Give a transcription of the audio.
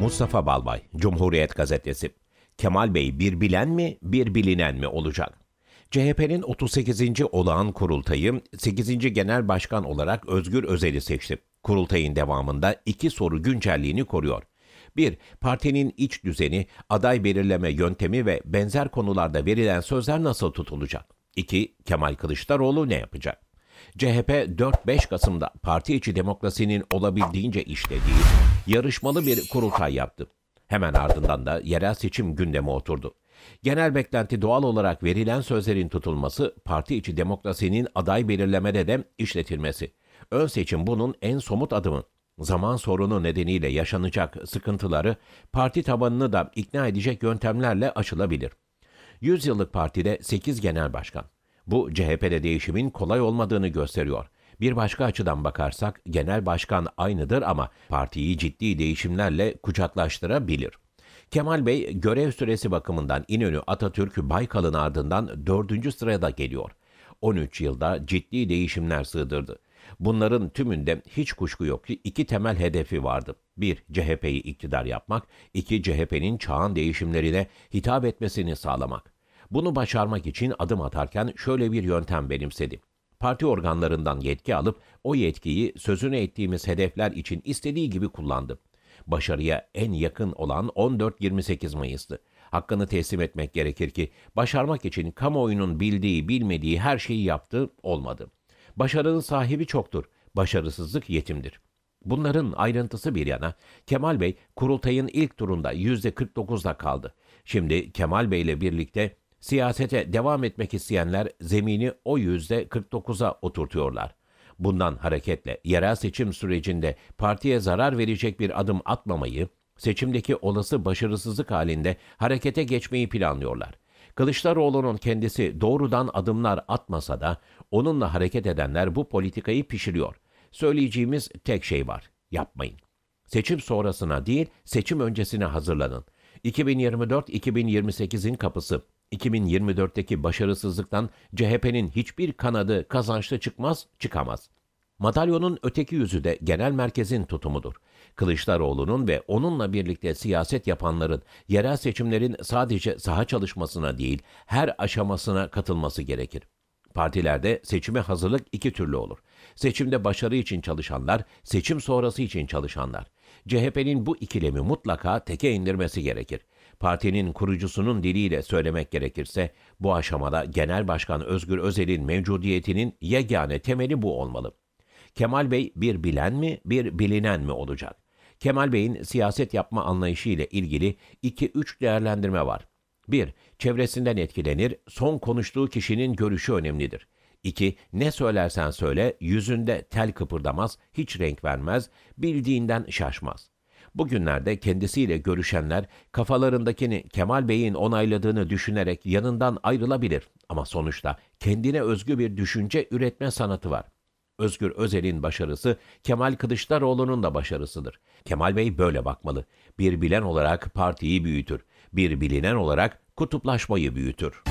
Mustafa Balbay, Cumhuriyet Gazetesi. Kemal Bey bir bilen mi, bir bilinen mi olacak? CHP'nin 38. olağan kurultayı 8. genel başkan olarak Özgür Özel'i seçti. Kurultayın devamında iki soru güncelliğini koruyor. 1. Partinin iç düzeni, aday belirleme yöntemi ve benzer konularda verilen sözler nasıl tutulacak? 2. Kemal Kılıçdaroğlu ne yapacak? CHP 4-5 Kasım'da parti içi demokrasinin olabildiğince işlediği yarışmalı bir kurultay yaptı. Hemen ardından da yerel seçim gündeme oturdu. Genel beklenti doğal olarak verilen sözlerin tutulması, parti içi demokrasinin aday belirlemede de işletilmesi. Ön seçim bunun en somut adımı. Zaman sorunu nedeniyle yaşanacak sıkıntıları parti tabanını da ikna edecek yöntemlerle aşılabilir. 100 yıllık partide 8 genel başkan, bu CHP'de değişimin kolay olmadığını gösteriyor. Bir başka açıdan bakarsak genel başkan aynıdır ama partiyi ciddi değişimlerle kucaklaştırabilir. Kemal Bey görev süresi bakımından İnönü Atatürk Baykal'ın ardından dördüncü sıraya da geliyor. 13 yılda ciddi değişimler sığdırdı. Bunların tümünde hiç kuşku yok ki iki temel hedefi vardı. Bir, CHP'yi iktidar yapmak, iki, CHP'nin çağın değişimlerine hitap etmesini sağlamak. Bunu başarmak için adım atarken şöyle bir yöntem benimsedi. Parti organlarından yetki alıp o yetkiyi sözünü ettiğimiz hedefler için istediği gibi kullandı. Başarıya en yakın olan 14-28 Mayıs'tı. Hakkını teslim etmek gerekir ki başarmak için kamuoyunun bildiği bilmediği her şeyi yaptı olmadı. Başarının sahibi çoktur. Başarısızlık yetimdir.'' Bunların ayrıntısı bir yana Kemal Bey kurultayın ilk turunda %49'da kaldı. Şimdi Kemal Bey ile birlikte Siyasete devam etmek isteyenler zemini o yüzde 49'a oturtuyorlar. Bundan hareketle yerel seçim sürecinde partiye zarar verecek bir adım atmamayı, seçimdeki olası başarısızlık halinde harekete geçmeyi planlıyorlar. Kılıçdaroğlu'nun kendisi doğrudan adımlar atmasa da onunla hareket edenler bu politikayı pişiriyor. Söyleyeceğimiz tek şey var. Yapmayın. Seçim sonrasına değil, seçim öncesine hazırlanın. 2024-2028'in kapısı 2024'teki başarısızlıktan CHP'nin hiçbir kanadı kazançlı çıkmaz, çıkamaz. Madalyonun öteki yüzü de genel merkezin tutumudur. Kılıçdaroğlu'nun ve onunla birlikte siyaset yapanların yerel seçimlerin sadece saha çalışmasına değil, her aşamasına katılması gerekir. Partilerde seçime hazırlık iki türlü olur. Seçimde başarı için çalışanlar, seçim sonrası için çalışanlar. CHP'nin bu ikilemi mutlaka teke indirmesi gerekir. Partinin kurucusunun diliyle söylemek gerekirse bu aşamada Genel Başkan Özgür Özel'in mevcudiyetinin yegane temeli bu olmalı. Kemal Bey bir bilen mi, bir bilinen mi olacak? Kemal Bey'in siyaset yapma anlayışı ile ilgili 2-3 değerlendirme var. 1. Çevresinden etkilenir, son konuştuğu kişinin görüşü önemlidir. 2. Ne söylersen söyle yüzünde tel kıpırdamaz, hiç renk vermez, bildiğinden şaşmaz. Bugünlerde kendisiyle görüşenler kafalarındakini Kemal Bey'in onayladığını düşünerek yanından ayrılabilir ama sonuçta kendine özgü bir düşünce üretme sanatı var. Özgür Özel'in başarısı Kemal Kılıçdaroğlu'nun da başarısıdır. Kemal Bey böyle bakmalı. Bir bilen olarak partiyi büyütür. Bir bilinen olarak kutuplaşmayı büyütür.